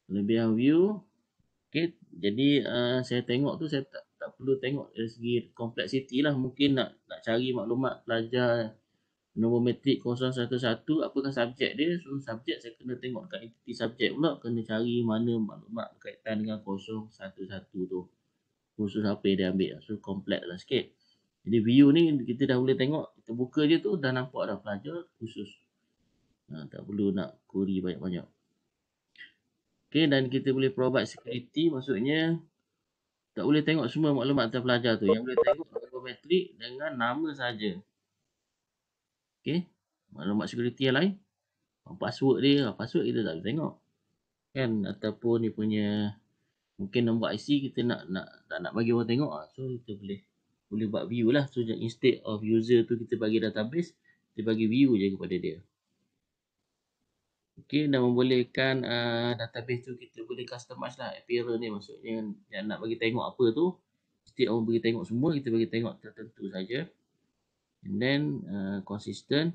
Speaker 1: Lebih view okey jadi uh, saya tengok tu saya tak tak perlu tengok dari segi kompleksiti lah mungkin nak nak cari maklumat pelajar nombor matrik 011 apakah subjek dia so subjek saya kena tengok kat entity subjek pula kena cari mana maklumat berkaitan dengan 011 tu khusus apa yang dia ambil so komplek lah sikit jadi view ni kita dah boleh tengok kita buka je tu dah nampak dah pelajar khusus ha, tak perlu nak query banyak-banyak Okay, dan kita boleh provide security maksudnya tak boleh tengok semua maklumat tentang pelajar tu yang boleh tengok nombor matrik dengan nama saja Okay. Maklumat security yang lain. Password dia. Password kita tak boleh tengok. Kan. Ataupun dia punya. Mungkin nombor IC kita nak nak tak nak bagi orang tengok. Ah, so kita boleh. Boleh buat view lah. So instead of user tu kita bagi database. Kita bagi view je kepada dia. Okay. Dan membolehkan uh, database tu kita boleh customize lah. Appearer ni maksudnya. Yang nak bagi tengok apa tu. Setiap orang bagi tengok semua. Kita bagi tengok tertentu saja. Okay and then uh, consistent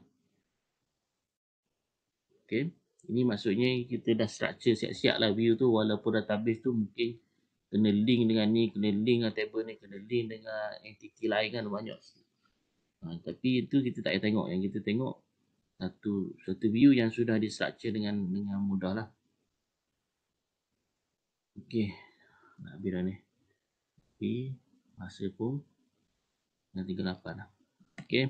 Speaker 1: okay ini maksudnya kita dah structure siap-siap lah view tu walaupun database tu mungkin kena link dengan ni, kena link dengan table ni, kena link dengan entiti lain kan banyak ha, tapi itu kita tak payah tengok, yang kita tengok satu satu view yang sudah di structure dengan, dengan mudah lah ok, nak habis dah ni ok, masa pun dah 38 lah Okey.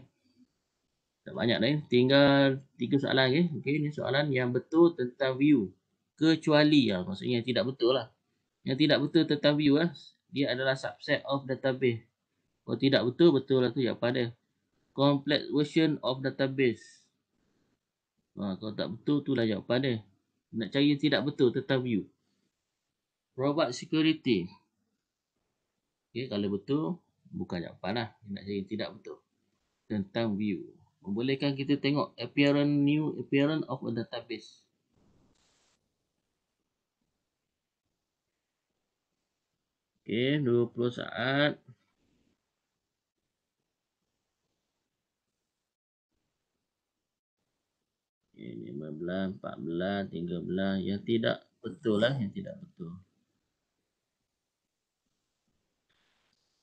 Speaker 1: Tak banyak dah. Eh. Tinggal tiga soalan lagi. Okay. Okey, ini soalan yang betul tentang view. Kecuali ya, lah. maksudnya yang tidak betul lah. Yang tidak betul tentang view lah. Dia adalah subset of database. Kalau tidak betul, betul lah tu jawapan dia. Complex version of database. Ha, kalau tak betul, tu lah jawapan dia. Nak cari yang tidak betul tentang view. Robot security. Okay, kalau betul, bukan jawapan lah. Nak cari yang tidak betul tentang view. Membolehkan kita tengok appearance new appearance of a database. Okey, 20 saat. Okey, 15, 14, 13 yang tidak betul lah, yang tidak betul.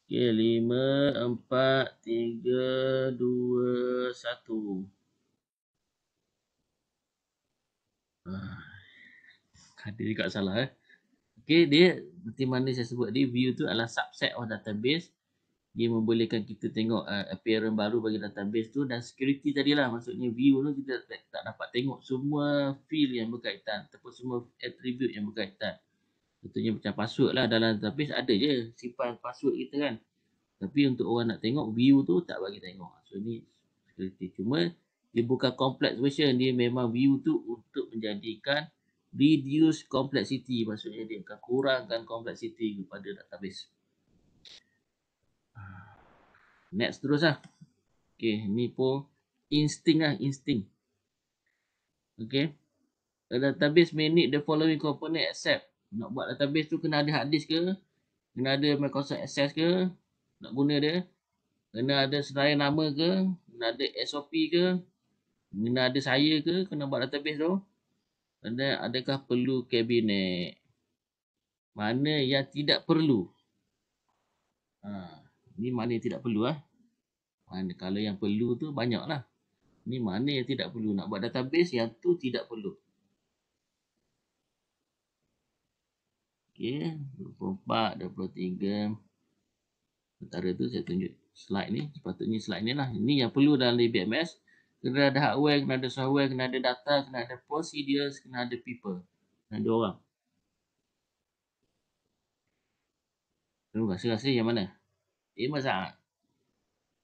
Speaker 1: Okey, lima, empat, tiga, dua, satu. Ah, Ada juga salah. Eh? Okey, dia seperti mana saya sebut tadi, view tu adalah subset of database. Dia membolehkan kita tengok uh, appearance baru bagi database tu dan security tadi lah. Maksudnya view tu kita tak, tak dapat tengok semua field yang berkaitan ataupun semua attribute yang berkaitan. Contohnya macam password lah dalam database ada je simpan password kita kan. Tapi untuk orang nak tengok view tu tak bagi tengok. So ni security. Cuma dia bukan complex version. Dia memang view tu untuk menjadikan reduce complexity. Maksudnya dia akan kurangkan complexity kepada database. Next terus lah. Okay ni pun instinct lah instinct Okay. A database may need the following component except nak buat database tu kena ada hard disk ke kena ada Microsoft Access ke nak guna dia kena ada senarai nama ke kena ada SOP ke kena ada saya ke kena buat database tu kena adakah perlu kabinet mana yang tidak perlu ha, ni mana yang tidak perlu ah mana kalau yang perlu tu banyaklah ni mana yang tidak perlu nak buat database yang tu tidak perlu Okey, 24, 23. Antara tu saya tunjuk slide ni. Sepatutnya slide ni lah. Ini yang perlu dalam BMS. Kena ada hardware, kena ada software, kena ada data, kena ada procedures, kena ada people. Kena ada orang. Terima kasih, kasih yang mana? Eh, masa?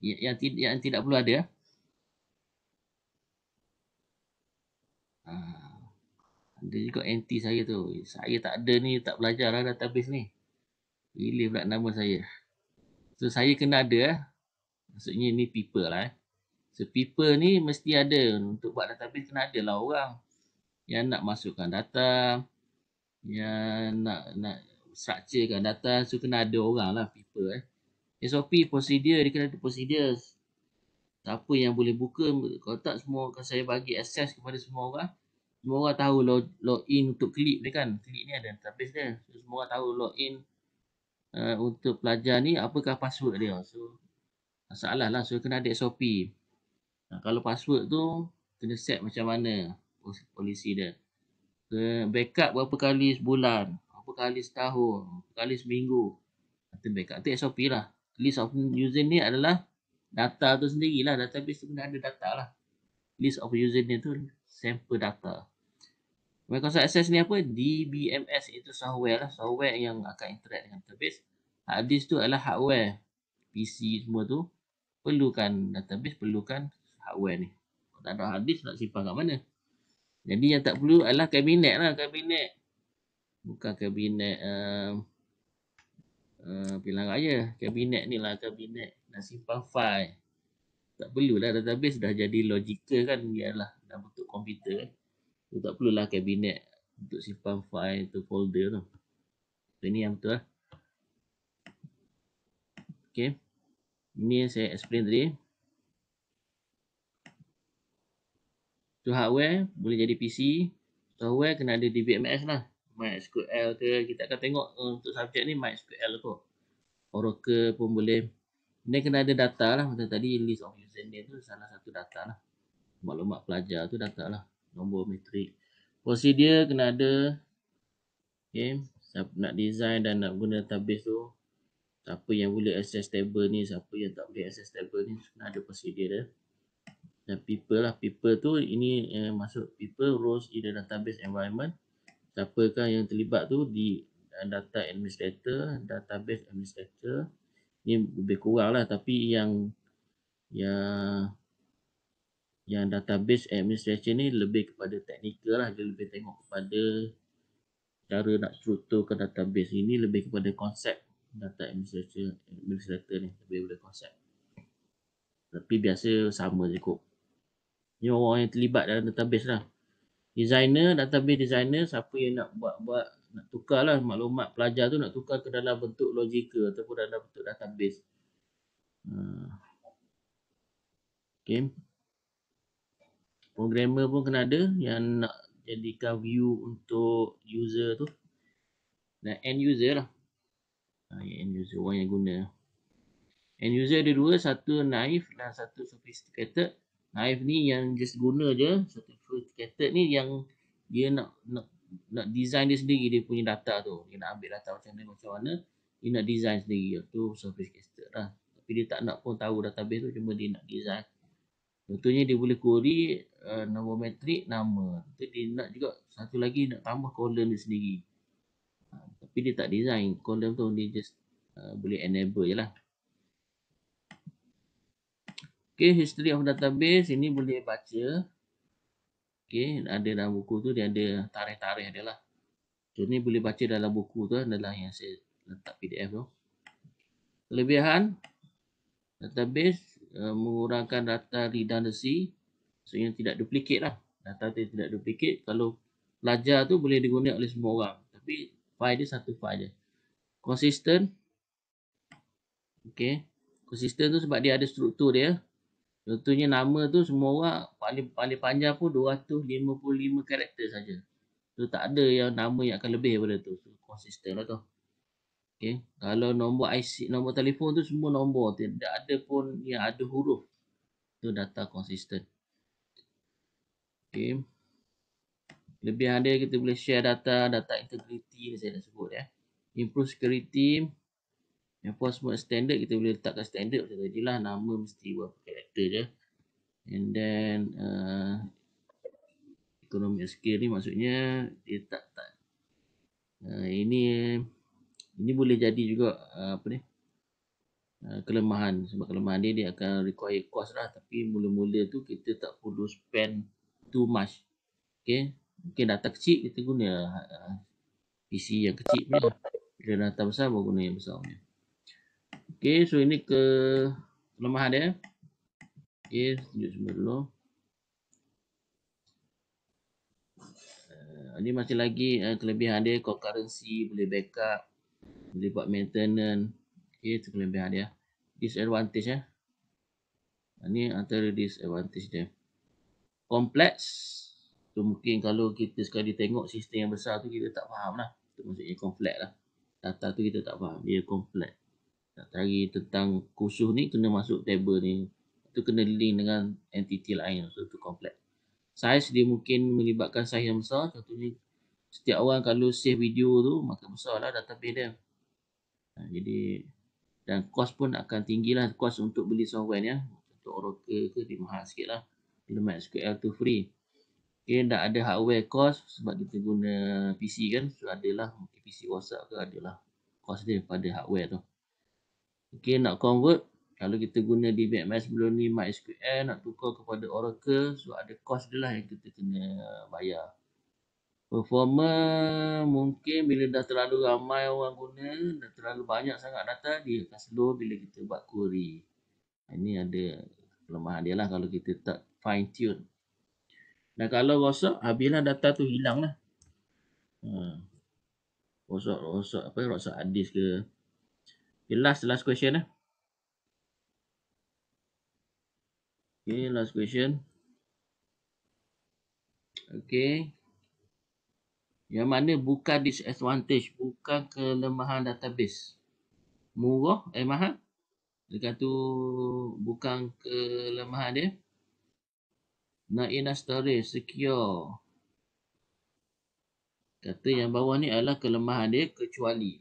Speaker 1: Yang, yang, tidak, yang tidak perlu ada. Haa. Ah. Dia juga anti saya tu. Saya tak ada ni, tak belajar lah database ni. Pilih pula nama saya. So, saya kena ada. Eh. Maksudnya ni people lah. Eh. So, people ni mesti ada. Untuk buat database, kena ada lah orang. Yang nak masukkan data. Yang nak nak structurekan data. So, kena ada orang lah people. Eh. SOP, procedure. Dia kena ada procedure. Siapa yang boleh buka, kalau tak semua akan saya bagi akses kepada semua orang semua orang tahu log, log in untuk klik dia kan. Klik ni ada database dia. So, semua orang tahu log in uh, eh, untuk pelajar ni apakah password dia. So masalah lah. So kena ada SOP. Nah, kalau password tu kena set macam mana polisi dia. So, backup berapa kali sebulan. Berapa kali setahun. Berapa kali seminggu. Itu backup tu SOP lah. List of user ni adalah data tu sendirilah. Database tu kena ada data lah. List of user ni tu sampel data. Microsoft Access ni apa? DBMS itu software lah. Software yang akan interact dengan database. Hard disk tu adalah hardware. PC semua tu perlukan database, perlukan hardware ni. Kalau tak ada hard disk nak simpan kat mana? Jadi yang tak perlu adalah kabinet lah. Kabinet. Bukan kabinet um, uh, pilihan raya. Kabinet ni lah kabinet. Nak simpan file. Tak perlulah database dah jadi logical kan. Ialah dalam bentuk komputer. Eh tu tak perlulah kabinet untuk simpan file tu folder tu so, ni yang betul lah ok ini yang saya explain tadi tu hardware boleh jadi PC Hardware kena ada DBMS lah MySQL ke kita akan tengok eh, untuk subjek ni MySQL tu Oracle pun boleh ini kena ada data lah macam tadi list of username tu salah satu data lah maklumat pelajar tu data lah nombor metrik. Prosedur kena ada. Okay. Nak design dan nak guna database tu. Siapa yang boleh access table ni. Siapa yang tak boleh access table ni. Kena ada prosedur dia. Dan people lah. People tu ini eh, masuk people, roles in the database environment. Siapakah yang terlibat tu di eh, data administrator, database administrator. Ini lebih kurang lah. Tapi yang yang yang database administration ni lebih kepada teknikal lah. Dia lebih tengok kepada cara nak strukturkan database ini lebih kepada konsep data administrator, administrator ni lebih kepada konsep. Tapi biasa sama je kok. Ni orang yang terlibat dalam database lah. Designer, database designer siapa yang nak buat-buat nak tukar lah maklumat pelajar tu nak tukar ke dalam bentuk logical ataupun dalam bentuk database. Ah. Okay programmer pun kena ada yang nak jadikan view untuk user tu dan end user lah ah, end user orang yang guna end user ada dua satu naive dan satu sophisticated naive ni yang just guna je satu sophisticated ni yang dia nak nak nak design dia sendiri dia punya data tu dia nak ambil data macam mana macam mana dia nak design sendiri tu sophisticated lah tapi dia tak nak pun tahu database tu cuma dia nak design Contohnya dia boleh query uh, nombor matrik nama. Tapi dia nak juga satu lagi nak tambah kolom dia sendiri. Uh, tapi dia tak design kolom tu dia just uh, boleh enable je lah. Okay history of database ini boleh baca. Okay ada dalam buku tu dia ada tarikh-tarikh dia lah. ni boleh baca dalam buku tu adalah yang saya letak pdf tu. Kelebihan database Eh, mengurangkan data redundancy so yang tidak duplicate lah data dia tidak duplicate kalau pelajar tu boleh diguna oleh semua orang tapi file dia satu file je Konsisten, okey Konsisten tu sebab dia ada struktur dia Tentunya nama tu semua orang paling paling panjang pun 255 karakter saja tu tak ada yang nama yang akan lebih daripada tu so consistent lah tu Okay. Kalau nombor IC, nombor telefon tu semua nombor. Tidak ada pun yang ada huruf. Itu data konsisten. Okay. Lebih ada kita boleh share data. Data integrity yang saya dah sebut ya. Improve security. semua standard kita boleh letakkan standard macam tadi lah. Nama mesti berapa karakter je. And then uh, economic scale ni maksudnya dia tak tak. Uh, ini ini boleh jadi juga eh, apa ni eh, kelemahan sebab kelemahan dia dia akan require cost lah tapi mula-mula tu kita tak perlu spend too much okay mungkin data kecil kita guna eh, PC yang kecil punya bila data besar baru guna yang besar punya okay so ini ke kelemahan dia okay tunjuk semua dulu ini masih lagi kelebihan dia concurrency boleh backup boleh buat maintenance ok tu kelebihan dia disadvantage eh ni antara disadvantage dia complex tu mungkin kalau kita sekali tengok sistem yang besar tu kita tak faham lah tu maksudnya complex lah data tu kita tak faham dia complex tak tarik tentang khusus ni kena masuk table ni tu kena link dengan entity lain so tu complex size dia mungkin melibatkan size yang besar ni, setiap orang kalau save video tu maka besar lah database dia Ha, jadi dan kos pun akan tinggilah kos untuk beli software ni ya. Untuk Oracle ke lebih mahal sikitlah. Bila MySQL tu free. Okey, dah ada hardware kos sebab kita guna PC kan. So adalah mungkin PC WhatsApp ke adalah kos dia pada hardware tu. Okey, nak convert kalau kita guna di BMS sebelum ni MySQL nak tukar kepada Oracle so ada kos dia lah yang kita kena bayar performer mungkin bila dah terlalu ramai orang guna dah terlalu banyak sangat data dia akan slow bila kita buat query ha, ini ada kelemahan dia lah kalau kita tak fine tune dan kalau rosak habislah data tu hilang lah hmm. Ha, rosak rosak apa rosak hadis ke okay, last last question lah okay last question okay yang mana bukan disadvantage, bukan kelemahan database. Murah, eh mahal. Dekat tu bukan kelemahan dia. Naina storage, secure. Kata yang bawah ni adalah kelemahan dia kecuali.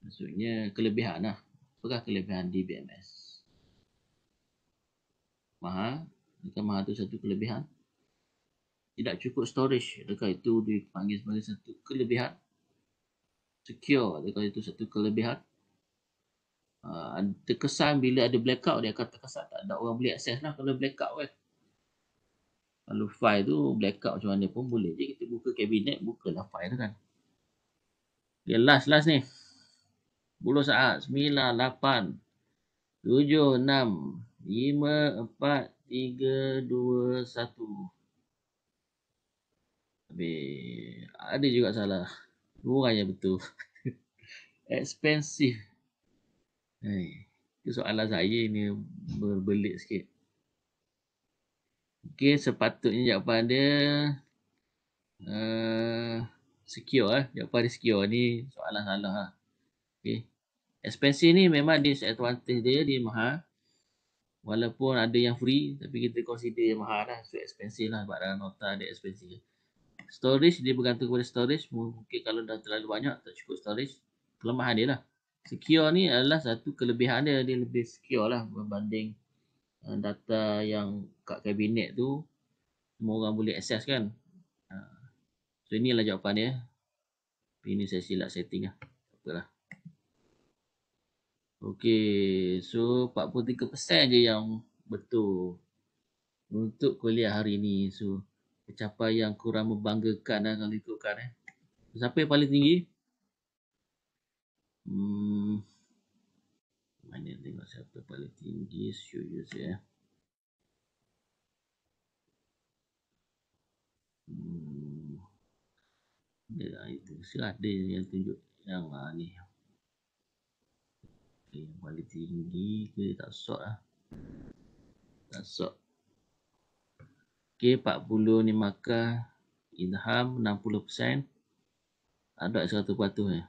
Speaker 1: Maksudnya kelebihan lah. Apakah kelebihan DBMS? Mahal. Dekat mahal tu satu kelebihan tidak cukup storage adakah itu dipanggil sebagai satu kelebihan secure adakah itu satu kelebihan uh, terkesan bila ada blackout dia akan terkesan tak ada orang boleh access lah kalau blackout kan kalau file tu blackout macam mana pun boleh je kita buka kabinet buka lah file tu kan ok last last ni 10 saat 9 8 7 6 5 4 3 2 1 tapi ada juga salah. Dua orang betul. Expensive. Hey, itu soalan saya ni berbelit sikit. Okay, sepatutnya jawapan dia uh, secure lah. Jawapan dia secure ni soalan salah lah. Ha. Okay. Expensive ni memang disadvantage dia, dia mahal. Walaupun ada yang free, tapi kita consider yang mahal lah. So, expensive lah sebab dalam nota dia expensive storage dia bergantung kepada storage mungkin kalau dah terlalu banyak tak cukup storage kelemahan dia lah secure ni adalah satu kelebihan dia dia lebih secure lah berbanding uh, data yang kat kabinet tu semua orang boleh access kan uh, so inilah jawapan dia ini saya silap setting lah apalah ok so 43% je yang betul untuk kuliah hari ni so pencapaian yang kurang membanggakan lah kalau ikutkan eh. Siapa yang paling tinggi? Hmm. Mana tengok siapa paling tinggi? Show you saya. Eh. Hmm. Ya, lah, itu. Sila ada yang tunjuk yang lah, ni. yang paling tinggi ke tak sok lah. Tak sok. Okey, 40 ni maka idham 60% ada 100% ni ya.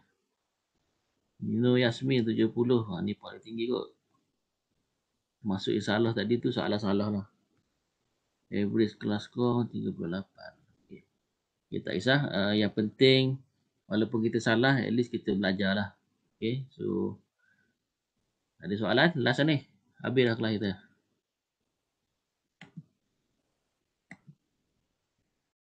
Speaker 1: Nino Yasmin 70 ha, ni paling tinggi kot masuk salah tadi tu salah-salah lah average class score 38 Okay, tak kisah. Uh, yang penting, walaupun kita salah, at least kita belajar lah. Okay, so ada soalan? Last ni. Habis kelas kita.